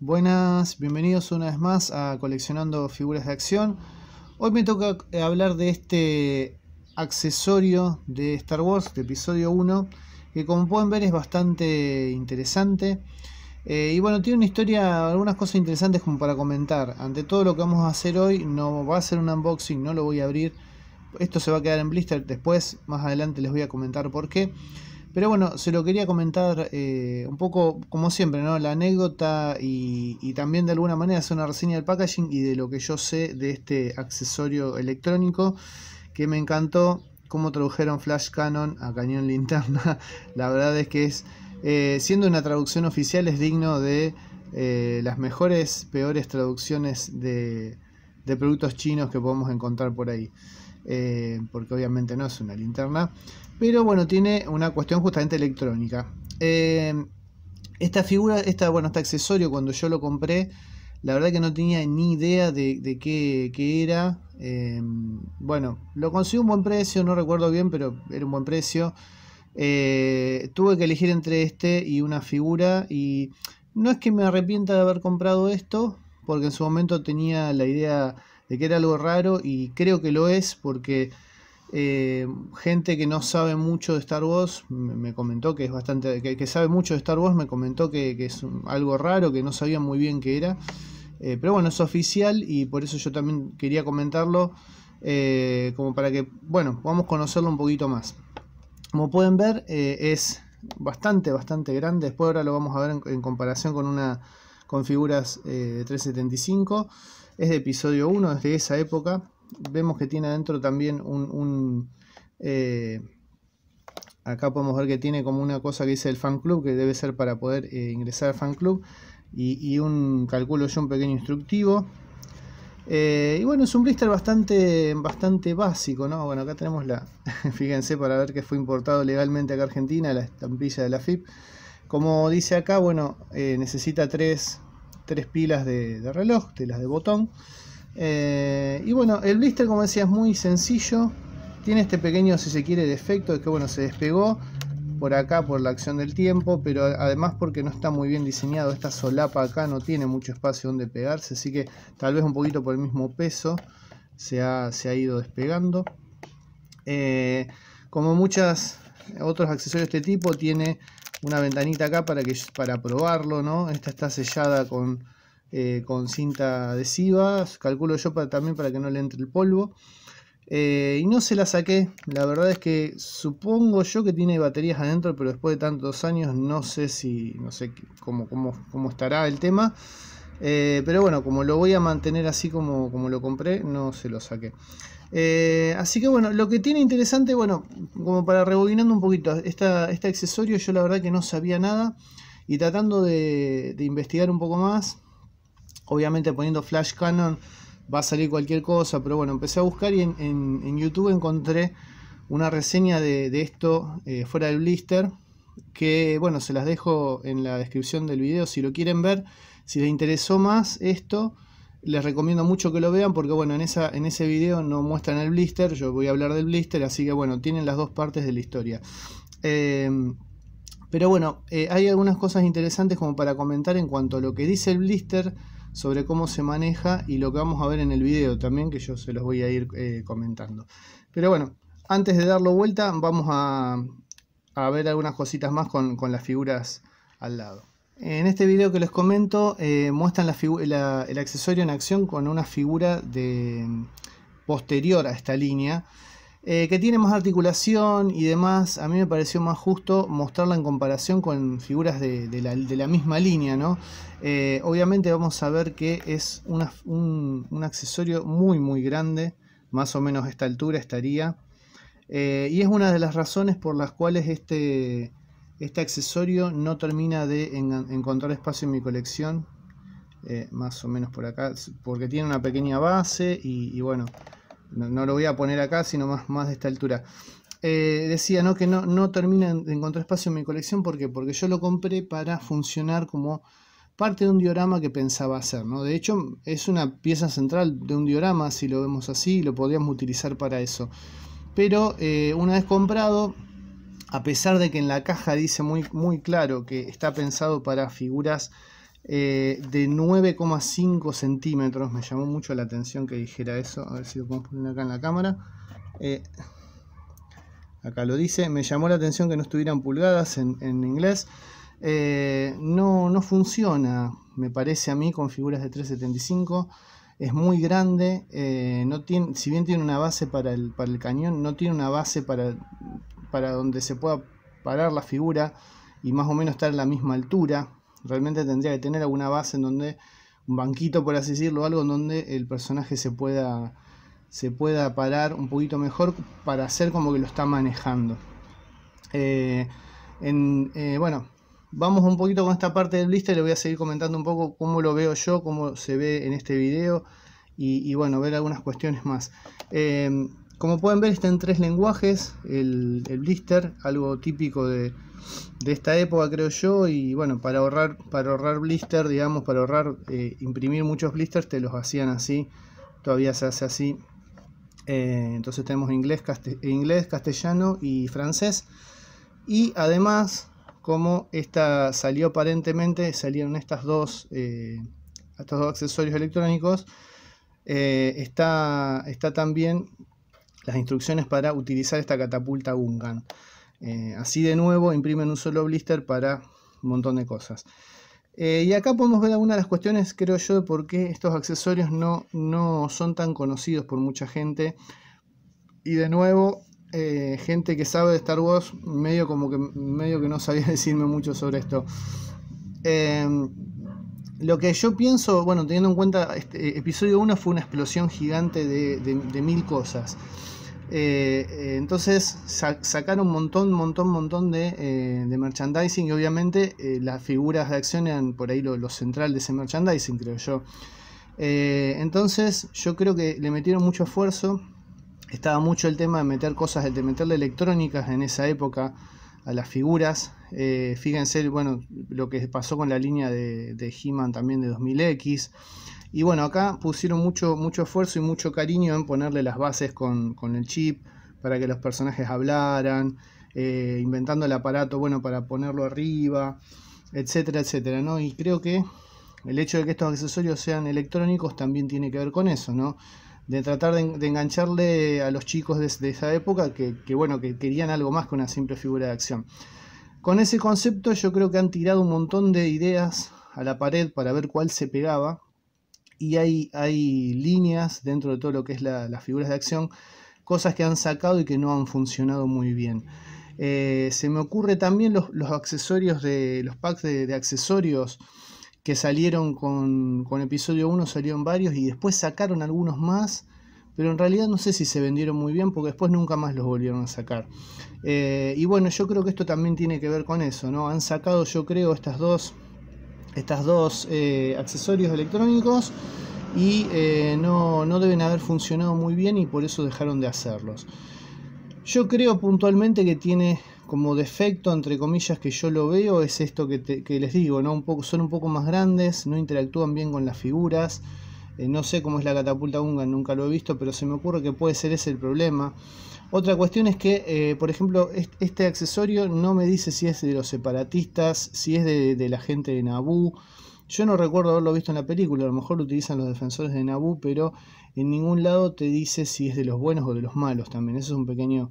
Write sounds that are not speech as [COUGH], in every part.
Buenas, bienvenidos una vez más a Coleccionando Figuras de Acción. Hoy me toca eh, hablar de este accesorio de Star Wars, de episodio 1, que como pueden ver es bastante interesante. Eh, y bueno, tiene una historia, algunas cosas interesantes como para comentar. Ante todo lo que vamos a hacer hoy, no va a ser un unboxing, no lo voy a abrir. Esto se va a quedar en blister después, más adelante les voy a comentar por qué. Pero bueno, se lo quería comentar eh, un poco, como siempre, ¿no? La anécdota y, también de alguna manera es una reseña del packaging y de lo que yo sé de este accesorio electrónico que me encantó cómo tradujeron Flash canon a Cañón Linterna. [LAUGHS] La verdad es que es, eh, siendo una traducción oficial, es digno de eh, las mejores, peores traducciones de, productos chinos que podemos encontrar por ahí. porque obviamente no es una linterna. Pero bueno, tiene una cuestión justamente electrónica. Eh, esta figura, esta, bueno, este accesorio, cuando yo lo compré, la verdad que no tenía ni idea de, de qué, era. Eh, bueno, lo conseguí a un buen precio, no recuerdo bien, pero era un buen precio. Eh, tuve que elegir entre este y una figura y no es que me arrepienta de haber comprado esto, porque en su momento tenía la idea de que era algo raro y creo que lo es porque eh, gente que no sabe mucho de Star Wars me, comentó que es bastante. Que, sabe mucho de Star Wars me comentó que, es algo raro, que no sabía muy bien qué era. Eh, pero bueno, es oficial y por eso yo también quería comentarlo. Eh, como para que, bueno, podamos conocerlo un poquito más. Como pueden ver, es bastante, bastante grande. Después ahora lo vamos a ver en, comparación con una con figuras de 375. Es de episodio 1, es de esa época vemos que tiene adentro también un... Eh, acá podemos ver que tiene como una cosa que dice el fan club, que debe ser para poder eh, ingresar al fan club. Y, un, cálculo yo, un pequeño instructivo. Eh, y bueno, es un blister bastante, bastante básico, ¿no? Bueno, acá tenemos la, [LAUGHS] fíjense, para ver que fue importado legalmente acá a Argentina, la estampilla de la FIP. Como dice acá, bueno, necesita tres, pilas de, de, reloj, de las de botón. Eh, y bueno, el blister como decía es muy sencillo. Tiene este pequeño, si se quiere, defecto de que bueno, se despegó por acá por la acción del tiempo, pero además porque no está muy bien diseñado. Esta solapa acá no tiene mucho espacio donde pegarse, así que tal vez un poquito por el mismo peso se ha, se ha ido despegando. Eh, como muchos otros accesorios de este tipo, tiene una ventanita acá para, que, para probarlo, ¿no? Esta está sellada con eh, con cinta adhesiva, calculo yo también para que no le entre el polvo. Eh, y no se la saqué, la verdad es que supongo yo que tiene baterías adentro, pero después de tantos años no sé si, no sé cómo, estará el tema. Eh, pero bueno, como lo voy a mantener así como, como lo compré, no se lo saqué. así que bueno, lo que tiene interesante, bueno, como para rebobinando un poquito, esta, este accesorio yo la verdad que no sabía nada y tratando de investigar un poco más, Obviamente poniendo Flash canon va a salir cualquier cosa, pero bueno, empecé a buscar y en, YouTube encontré una reseña de, esto eh, fuera del blister, que bueno, se las dejo en la descripción del video si lo quieren ver. Si les interesó más esto, les recomiendo mucho que lo vean porque bueno, en, esa, en ese video no muestran el blister, yo voy a hablar del blister, así que bueno, tienen las dos partes de la historia. Em, pero bueno, eh, hay algunas cosas interesantes como para comentar en cuanto a lo que dice el blister sobre cómo se maneja y lo que vamos a ver en el video también, que yo se los voy a ir eh, comentando. Pero bueno, antes de darlo vuelta, vamos a, ver algunas cositas más con, las figuras al lado. En este video que les comento, eh, muestran la el accesorio en acción con una figura de, posterior a esta línea. Eh, que tiene más articulación y demás, a mí me pareció más justo mostrarla en comparación con figuras de, la, misma línea, ¿no? Eh, obviamente vamos a ver que es un, accesorio muy muy grande, más o menos a esta altura estaría, eh, y es una de las razones por las cuales este, este accesorio no termina de encontrar espacio en mi colección, más o menos por acá, porque tiene una pequeña base y bueno no, lo voy a poner acá, sino más, más de esta altura. Eh, decía ¿no? que no, no termina de encontrar espacio en mi colección, ¿por qué? Porque yo lo compré para funcionar como parte de un diorama que pensaba hacer, De hecho, es una pieza central de un diorama, si lo vemos así, lo podríamos utilizar para eso. Pero eh, una vez comprado, a pesar de que en la caja dice muy, muy claro que está pensado para figuras eh, de 9,5 centímetros. Me llamó mucho la atención que dijera eso. A ver si lo podemos poner acá en la cámara. Eh, acá lo dice. Me llamó la atención que no estuvieran pulgadas en, inglés. Eh, no, no funciona, me parece a mí, con figuras de 375. Es muy grande, no tiene, si bien tiene una base para el, para el cañón, no tiene una base para, para donde se pueda parar la figura y más o menos estar a la misma altura Realmente tendría que tener alguna base en donde, un banquito por así decirlo, algo en donde el personaje se pueda, se pueda parar un poquito mejor para hacer como que lo está manejando. Eh, eh, bueno, vamos un poquito con esta parte del y le voy a seguir comentando un poco cómo lo veo yo, cómo se ve en este video y, bueno, ver algunas cuestiones más. Eh, como pueden ver está en tres lenguajes el, blister, algo típico de, esta época creo yo y bueno, para ahorrar, para ahorrar blister, digamos, para ahorrar, eh, imprimir muchos blisters te los hacían así, todavía se hace así. Eh, entonces tenemos inglés, inglés, castellano y francés y además como esta salió aparentemente, salieron estas dos, eh, estos dos accesorios electrónicos, está, está también las instrucciones para utilizar esta catapulta Gungan. Eh, así de nuevo imprimen un solo blister para un montón de cosas. Eh, y acá podemos ver algunas de las cuestiones, creo yo, de por qué estos accesorios no, no son tan conocidos por mucha gente. Y de nuevo, eh, gente que sabe de Star Wars, medio como que, medio que no sabía [LAUGHS] decirme mucho sobre esto. lo que yo pienso, bueno, teniendo en cuenta, este episodio 1 fue una explosión gigante de mil cosas. Eh, entonces sacaron un montón, montón, montón de, eh, merchandising y obviamente eh, las figuras de acción eran por ahí lo, central de ese merchandising, creo yo. entonces yo creo que le metieron mucho esfuerzo, estaba mucho el tema de meter cosas, de meterle electrónicas en esa época a las figuras. fíjense, bueno, lo que pasó con la línea de, de He-Man también de 2000X. Y bueno, acá pusieron mucho, mucho esfuerzo y mucho cariño en ponerle las bases con, el chip para que los personajes hablaran, eh, inventando el aparato, bueno, para ponerlo arriba, etcétera, etcétera, ¿no? Y creo que el hecho de que estos accesorios sean electrónicos también tiene que ver con eso, ¿no? De tratar de, engancharle a los chicos de, esa época que, bueno, que querían algo más que una simple figura de acción. Con ese concepto yo creo que han tirado un montón de ideas a la pared para ver cuál se pegaba y hay, líneas dentro de todo lo que es las figuras de acción, cosas que han sacado y que no han funcionado muy bien. Eh, se me ocurre también los, accesorios de los packs de, accesorios que salieron con, con, episodio 1, salieron varios y después sacaron algunos más, pero en realidad no sé si se vendieron muy bien porque después nunca más los volvieron a sacar. Eh, y bueno, yo creo que esto también tiene que ver con eso, ¿no? Han sacado, yo creo, estas dos estas dos eh, accesorios electrónicos y eh, no, no, deben haber funcionado muy bien y por eso dejaron de hacerlos. Yo creo puntualmente que tiene como defecto, entre comillas, que yo lo veo, es esto que, les digo, ¿no? un poco, son un poco más grandes, no interactúan bien con las figuras. Eh, no sé cómo es la catapulta unga nunca lo he visto, pero se me ocurre que puede ser ese el problema. Otra cuestión es que, eh, por ejemplo, este accesorio no me dice si es de los separatistas, si es de, la gente de Naboo. Yo no recuerdo haberlo visto en la película, a lo mejor lo utilizan los defensores de Naboo, pero en ningún lado te dice si es de los buenos o de los malos también. Eso es un pequeño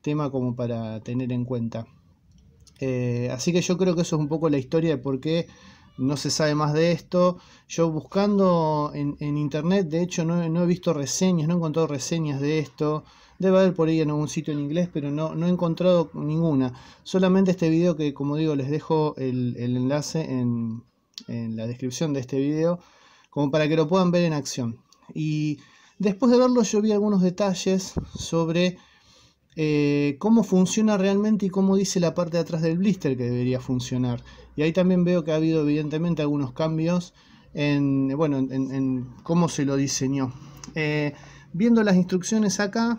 tema como para tener en cuenta. Eh, así que yo creo que eso es un poco la historia de por qué no se sabe más de esto. Yo buscando en, internet, de hecho, no, he visto reseñas, no he encontrado reseñas de esto. Debe haber por ahí en algún sitio en inglés, pero no, he encontrado ninguna. Solamente este video que, como digo, les dejo el, enlace en, la descripción de este video, como para que lo puedan ver en acción. Y después de verlo yo vi algunos detalles sobre eh, cómo funciona realmente y cómo dice la parte de atrás del blister que debería funcionar. Y ahí también veo que ha habido evidentemente algunos cambios en, bueno, en, cómo se lo diseñó. Eh, viendo las instrucciones acá,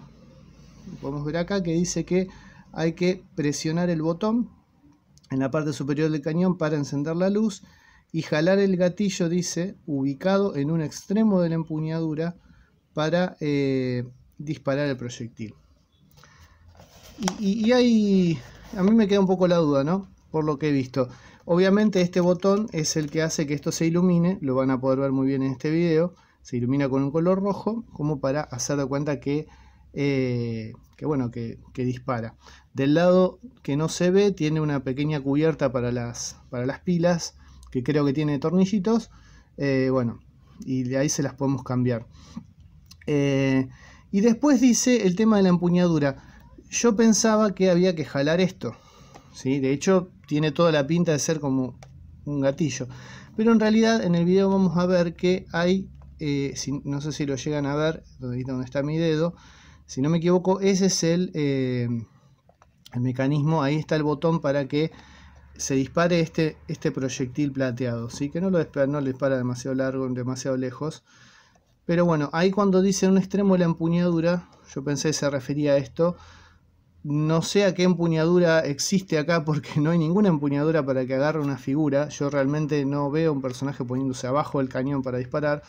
podemos ver acá que dice que hay que presionar el botón en la parte superior del cañón para encender la luz y jalar el gatillo, dice, ubicado en un extremo de la empuñadura para eh, disparar el proyectil. Y, ahí a mí me queda un poco la duda, ¿no? Por lo que he visto. Obviamente este botón es el que hace que esto se ilumine, lo van a poder ver muy bien en este video, se ilumina con un color rojo, como para hacer de cuenta que eh, que bueno, que, dispara. Del lado que no se ve tiene una pequeña cubierta para las, para las pilas, que creo que tiene tornillitos, eh, bueno, y de ahí se las podemos cambiar. Eh, y después dice el tema de la empuñadura. Yo pensaba que había que jalar esto, ¿sí? de hecho tiene toda la pinta de ser como un gatillo. Pero en realidad en el video vamos a ver que hay, no sé si lo llegan a ver, donde está mi dedo, si no me equivoco, ese es el, eh, el mecanismo, ahí está el botón para que se dispare este, este proyectil plateado, ¿sí? que no lo, dispara, no le dispara demasiado largo, demasiado lejos. Pero bueno, ahí cuando dice un extremo de la empuñadura, yo pensé que se refería a esto. No sé a qué empuñadura existe acá porque no hay ninguna empuñadura para que agarre una figura. Yo realmente no veo un personaje poniéndose abajo del cañón para disparar.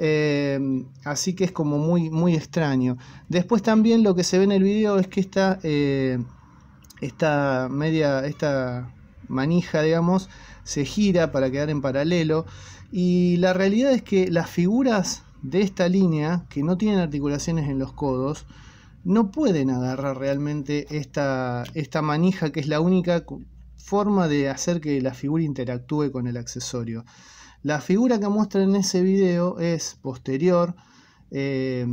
Eh, así que es como muy, muy extraño. Después también lo que se ve en el video es que esta, eh, esta media, esta manija, digamos, se gira para quedar en paralelo. Y la realidad es que las figuras de esta línea, que no tienen articulaciones en los codos, no pueden agarrar realmente esta, esta manija, que es la única forma de hacer que la figura interactúe con el accesorio. La figura que muestra en ese video es posterior, eh,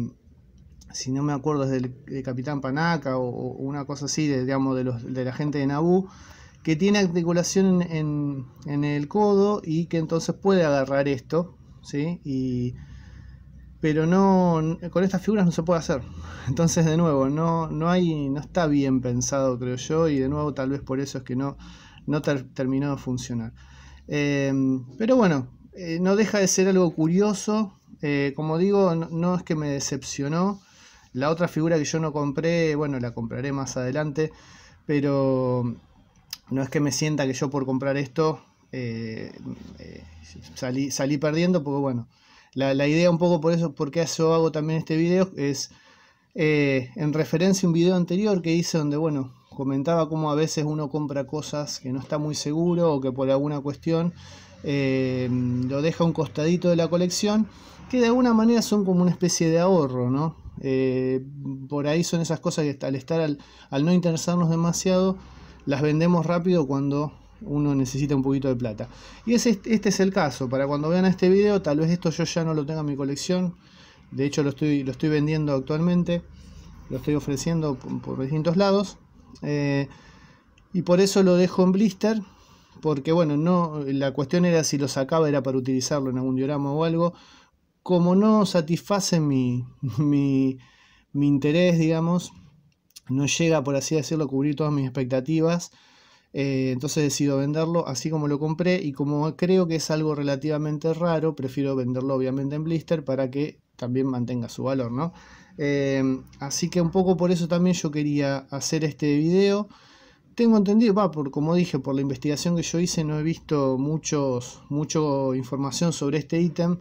si no me acuerdo, es del, Capitán Panaca o, una cosa así, digamos, de, la gente de Naboo, que tiene articulación en, el codo y que entonces puede agarrar esto, ¿sí? pero no, con estas figuras no se puede hacer. [LAUGHS] Entonces, de nuevo, no, no, hay, no está bien pensado, creo yo, y de nuevo tal vez por eso es que no, no terminó de funcionar. Eh, pero bueno, eh, no deja de ser algo curioso. Eh, como digo, no, es que me decepcionó. La otra figura que yo no compré, bueno, la compraré más adelante, pero no es que me sienta que yo por comprar esto eh, salí, perdiendo, porque bueno, la, idea un poco por eso, porque eso hago también este video, es en referencia a un video anterior que hice donde, bueno, comentaba cómo a veces uno compra cosas que no está muy seguro o que por alguna cuestión eh, lo deja un costadito de la colección, que de alguna manera son como una especie de ahorro, ¿no? Eh, por ahí son esas cosas que al estar al, no interesarnos demasiado, las vendemos rápido cuando uno necesita un poquito de plata. Y este es el caso. Para cuando vean este video, tal vez esto yo ya no lo tenga en mi colección. De hecho, lo estoy, lo estoy vendiendo actualmente. Lo estoy ofreciendo por, distintos lados. Eh, y por eso lo dejo en blister porque bueno, no, la cuestión era si lo sacaba era para utilizarlo en algún diorama o algo, como no satisface mi, [LAUGHS] mi, interés, digamos, no llega, por así decirlo, a cubrir todas mis expectativas, eh, entonces decido venderlo así como lo compré y como creo que es algo relativamente raro, prefiero venderlo obviamente en blister para que también mantenga su valor, ¿no? Eh, así que un poco por eso también yo quería hacer este video. Tengo entendido, va, por como dije, por la investigación que yo hice no he visto muchos, mucho información sobre este ítem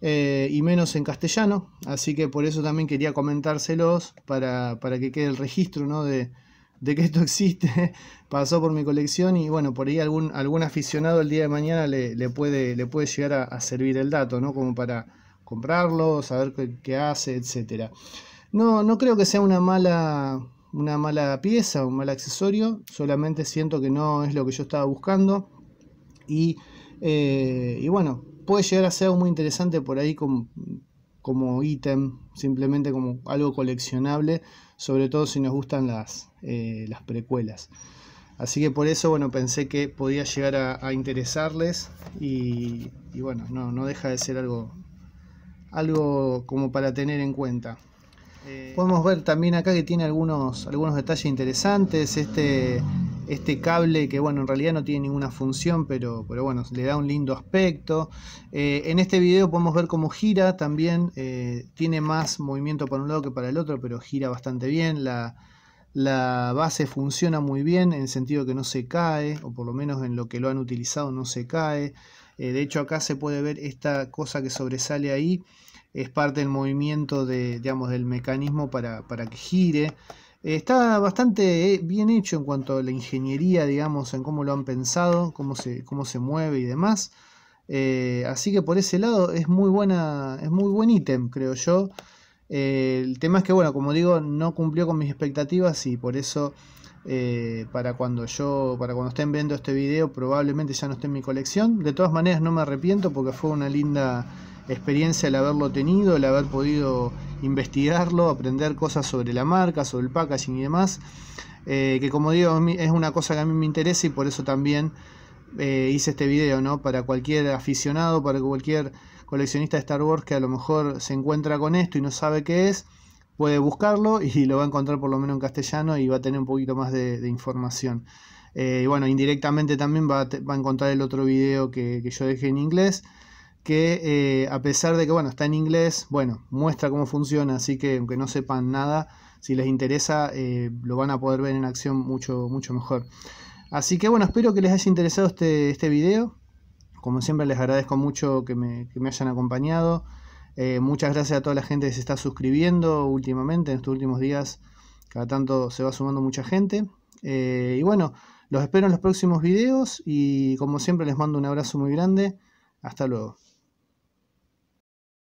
eh, y menos en castellano, así que por eso también quería comentárselos para, para que quede el registro ¿no? de, que esto [LAUGHS] existe, pasó por mi colección y bueno, por ahí algún, algún aficionado el día de mañana le, puede, le puede llegar a, servir el dato, ¿no? Como para comprarlo, saber qué, hace, etcétera. No, no creo que sea una mala, una mala pieza, un mal accesorio, solamente siento que no es lo que yo estaba buscando. Y, eh, bueno, puede llegar a ser algo muy interesante por ahí como, ítem, simplemente como algo coleccionable, sobre todo si nos gustan las, eh, las precuelas. Así que por eso, bueno, pensé que podía llegar a, interesarles y, bueno, no, no, deja de ser algo, algo como para tener en cuenta. Podemos ver también acá que tiene algunos, algunos detalles interesantes. Este, este cable que bueno, en realidad no tiene ninguna función, pero, pero bueno, le da un lindo aspecto. Eh, en este video podemos ver cómo gira también. Eh, tiene más movimiento para un lado que para el otro, pero gira bastante bien. La, base funciona muy bien en el sentido que no se cae, o por lo menos en lo que lo han utilizado no se cae. Eh, de hecho acá se puede ver esta cosa que sobresale ahí es parte del movimiento de, digamos, del mecanismo para, que gire. Está bastante eh, bien hecho en cuanto a la ingeniería, digamos, en cómo lo han pensado, cómo se, cómo se mueve y demás. Eh, así que por ese lado es muy buena, es muy buen ítem, creo yo. Eh, el tema es que, bueno, como digo, no cumplió con mis expectativas y por eso para cuando yo, para cuando estén viendo este video, probablemente ya no esté en mi colección. De todas maneras, no me arrepiento porque fue una linda experiencia el haberlo tenido, el haber podido investigarlo, aprender cosas sobre la marca, sobre el packaging y demás, eh, que como digo, es una cosa que a mí me interesa y por eso también eh, hice este video, ¿no? Para cualquier aficionado, para cualquier coleccionista de Star Wars que a lo mejor se encuentra con esto y no sabe qué es, puede buscarlo y [LAUGHS] lo va a encontrar por lo menos en castellano y va a tener un poquito más de, información. Eh, y bueno, indirectamente también va a, encontrar el otro video que yo dejé en inglés que eh, a pesar de que, bueno, está en inglés, bueno, muestra cómo funciona, así que aunque no sepan nada, si les interesa, eh, lo van a poder ver en acción mucho, mucho mejor. Así que, bueno, espero que les haya interesado este, este video. Como siempre, les agradezco mucho que me, hayan acompañado. Eh, muchas gracias a toda la gente que se está suscribiendo últimamente, en estos últimos días, cada tanto se va sumando mucha gente. y bueno, los espero en los próximos videos y como siempre les mando un abrazo muy grande. Hasta luego.